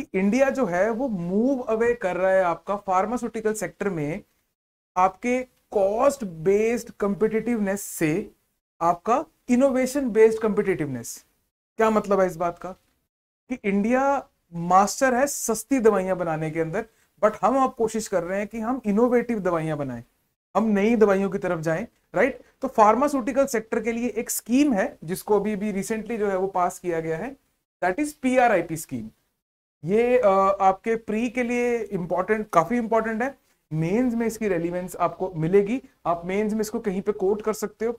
कि इंडिया जो है वो मूव अवे कर रहा है आपका फार्मास्यूटिकल सेक्टर में आपके कॉस्ट बेस्ड कंपिटेटिवनेस से आपका इनोवेशन बेस्ड कंपिटेटिवनेस क्या मतलब है इस बात का कि इंडिया मास्टर है सस्ती दवाइयां बनाने के अंदर बट हम अब कोशिश कर रहे हैं कि हम इनोवेटिव दवाइयां बनाएं हम नई दवाइयों की तरफ जाएं राइट तो फार्मास्यूटिकल सेक्टर के लिए एक स्कीम है जिसको अभी भी रिसेंटली जो है वो पास किया गया है दैट इज पीआरआईपी स्कीम ये आपके प्री के लिए इंपॉर्टेंट काफी इंपॉर्टेंट है मेंस में इसकी रेलिवेंस आपको मिलेगी आप मेंस में इसको कहीं पे कोट कर सकते हो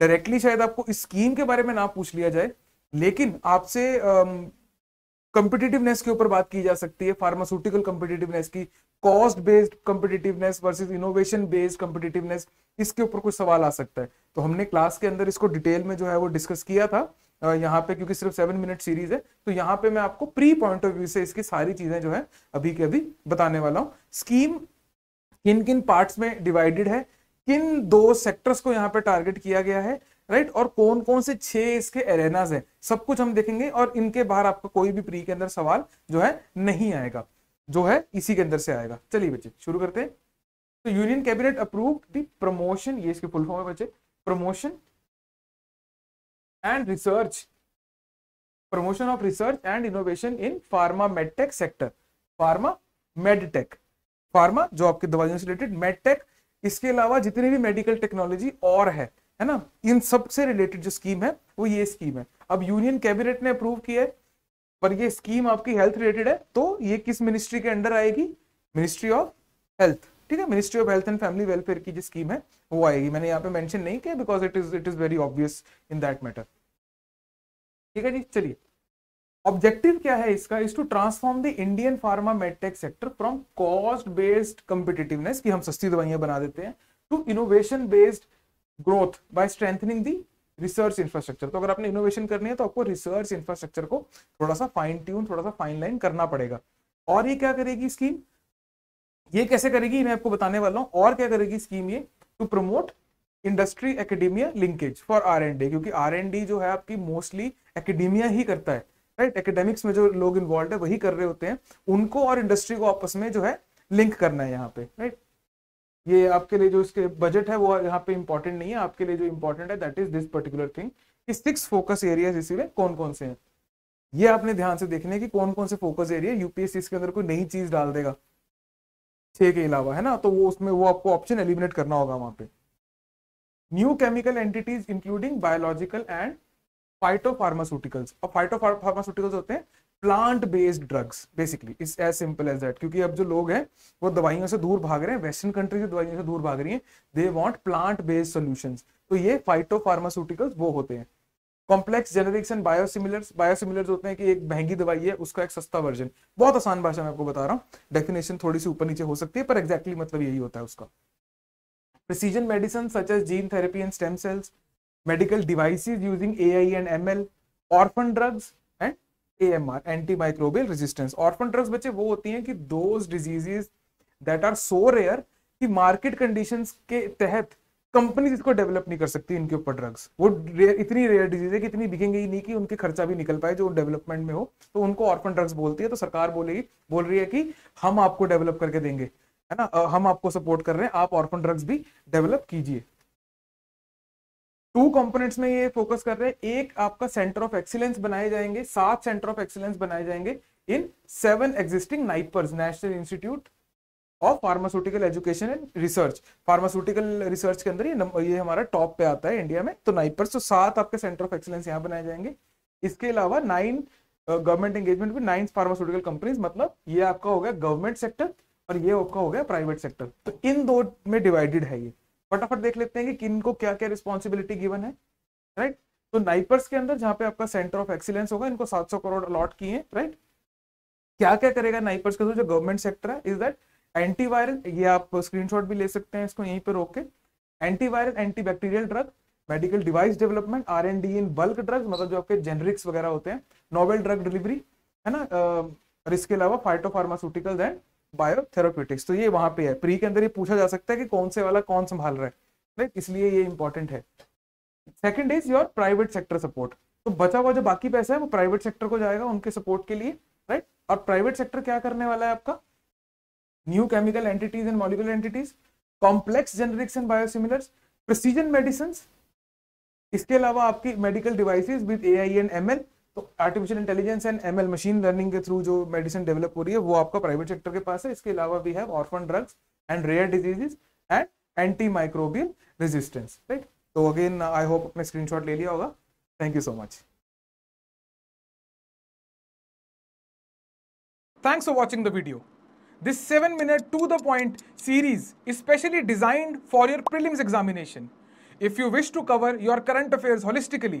डायरेक्टली शायद आपको इस स्कीम के बारे में ना पूछ लिया जाए लेकिन आपसे कंपिटिटिवनेस के ऊपर बात की जा सकती है फार्मास्यूटिकल कंपिटेटिवनेस की cost based competitiveness versus innovation based competitiveness इसके ऊपर कुछ सवाल आ सकता है तो हमने क्लास के अंदर इसको डिटेल में जो है वो डिस्कस किया था यहाँ पे क्योंकि सिर्फ सेवन मिनट सीरीज है तो यहाँ पे मैं आपको प्री पॉइंट ऑफ व्यू से इसकी सारी चीजें जो है अभी के अभी बताने वाला हूँ स्कीम किन किन पार्ट्स में डिवाइडेड है किन दो सेक्टर्स को यहाँ पे टारगेट किया गया है राइट और कौन कौन से छह इसके एरेनाज हैं सब कुछ हम देखेंगे और इनके बाहर आपका कोई भी प्री के अंदर सवाल जो है नहीं आएगा जो है इसी के अंदर से आएगा चलिए बच्चे शुरू करते हैं तो union cabinet approved the promotion ये इसके फुल फॉर्म है बच्चे promotion and research promotion of research and innovation in pharma medtech sector pharma medtech pharma जो आपके दवाइयों से रिलेटेड मेडटेक इसके अलावा जितनी भी मेडिकल टेक्नोलॉजी और है है ना इन सब से रिलेटेड जो स्कीम है वो ये स्कीम है अब यूनियन कैबिनेट ने अप्रूव किया है पर ये स्कीम आपकी हेल्थ रिलेटेड है तो ये किस मिनिस्ट्री के अंडर आएगी मिनिस्ट्री ऑफ हेल्थ ठीक है ministry of health and family welfare की जो स्कीम है वो आएगी मैंने यहाँ पे मेंशन नहीं किया because it is it is very obvious in that matter ठीक है जी चलिए ऑब्जेक्टिव क्या है इसका is to transform the Indian pharma medtech sector from cost based competitiveness की हम सस्ती दवाइयां बना देते हैं to innovation based growth by strengthening the research infrastructure तो अगर आपने इनोवेशन करनी है तो आपको रिसर्च इंफ्रास्ट्रक्चर को थोड़ा सा फाइन ट्यून थोड़ा सा फाइन लाइन करना पड़ेगा और ये क्या करेगी स्कीम ये कैसे करेगी मैं आपको बताने वाला हूँ और क्या करेगी स्कीम ये to promote industry academia linkage for R and D क्योंकि आर एंड डी जो है आपकी मोस्टली एकेडेमिया ही करता है राइट right? एकेडेमिक्स में जो लोग इन्वॉल्व है वही कर रहे होते हैं उनको और इंडस्ट्री को आपस में जो है लिंक करना है यहाँ पे राइट right? ये आपके लिए जो इसके बजट है वो यहाँ पे इंपॉर्टेंट नहीं है आपके लिए जो इंपॉर्टेंट है that is this particular thing कि सिक्स फोकस एरिया इसी में कौन कौन से हैं ये आपने ध्यान से देखने की कौन कौन से फोकस एरिया यूपीएससी इसके अंदर कोई नई चीज डाल देगा छह के अलावा है ना तो वो उसमें वो आपको ऑप्शन एलिमिनेट करना होगा वहां पे new chemical entities including biological and phytopharmaceuticals और फाइटोफार्मास्यूटिकल्स होते हैं plant based drugs basically is as simple as that क्योंकि अब जो लोग हैं वो दवाइयों से दूर भाग रहे हैं वेस्टर्न कंट्री से दवाइयों से दूर भाग रही हैं they want plant based solution तो ये फाइटोफार्मास्यूटिकल्स वो होते हैं complex generics and biosimilars biosimilars होते हैं कि एक महंगी दवाई है उसका एक सस्ता वर्जन बहुत आसान भाषा में आपको बता रहा हूँ डेफिनेशन थोड़ी सी ऊपर नीचे हो सकती है पर एक्जैक्टली exactly मतलब यही होता है उसका precision medicine such as gene therapy and stem cells, medical devices using AI and ML, orphan drugs and AMR, antimicrobial resistance. Orphan drugs बच्चे वो होती हैं कि those diseases that are so rare कि market conditions के तहत company इसको develop नहीं कर सकती इनके ऊपर ड्रग्स वो रे, इतनी रेयर डिजीज है कि इतनी बिकेंगे ही नहीं कि उनके खर्चा भी निकल पाए जो डेवलपमेंट में हो तो उनको ऑर्फन ड्रग्स बोलती है तो सरकार बोलेगी बोल रही है कि हम आपको डेवलप करके देंगे है ना हम आपको सपोर्ट कर रहे हैं आप ऑर्फन ड्रग्स भी डेवलप कीजिए टू कंपोनेंट्स में ये फोकस कर रहे हैं एक आपका सेंटर ऑफ एक्सीलेंस बनाए जाएंगे सात सेंटर ऑफ एक्सीलेंस बनाए जाएंगे in seven existing NIPERs national institute of pharmaceutical education and research pharmaceutical research के अंदर ये ये हमारा टॉप पे आता है इंडिया में तो नाइपर्स तो सात आपके सेंटर ऑफ एक्सीलेंस यहाँ बनाए जाएंगे इसके अलावा नाइन गवर्नमेंट एंगेजमेंट भी नाइन फार्मास्यूटिकल कंपनीज मतलब ये आपका हो गया गवर्नमेंट सेक्टर और ये आपका हो गया प्राइवेट सेक्टर तो इन दो में डिवाइडेड है ये फटाफट देख लेते हैं कि किन को क्या क्या रिस्पॉन्सिबिलिटी गिवन है राइट तो नाइपर्स के अंदर जहां पे आपका सेंटर ऑफ एक्सीलेंस होगा इनको 700 करोड़ अलॉट किए राइट क्या क्या करेगा नाइपर्स के थ्रू जो गवर्नमेंट सेक्टर है इज दैट एंटीवायरल ये आप स्क्रीनशॉट भी ले सकते हैं इसको यहीं पर रोक के antiviral antibacterial drug medical device development R and D in bulk drugs मतलब जो आपके जेनरिक्स वगैरह होते हैं नोवेल ड्रग डिलीवरी है ना इसके अलावा फाइटो फार्मास्यूटिकल्स एंड बायोथेराप्यूटिक्स तो ये वहां पे है प्री के अंदर ये पूछा जा सकता है कि कौन से वाला कौन संभाल रहा है राइट इसलिए ये इंपॉर्टेंट है second is your private sector support तो बचा हुआ जो बाकी पैसा है वो प्राइवेट सेक्टर को जाएगा उनके सपोर्ट के लिए राइट और प्राइवेट सेक्टर क्या करने वाला है आपका new chemical entities and molecular entities complex generics and biosimilars precision medicine इसके अलावा आपकी medical devices with A and M तो artificial intelligence and ML machine learning के थ्रू जो मेडिसिन डेवलप हो रही है वो आपका प्राइवेट सेक्टर के पास है इसके अलावा we have orphan drugs and rare diseases and anti microbial resistance right तो अगेन आई होप अपने स्क्रीनशॉट ले लिया होगा thank you so much Thanks for watching the video. This 7 minute to the point series is specially designed for your prelims examination. If you wish to cover your current affairs holistically,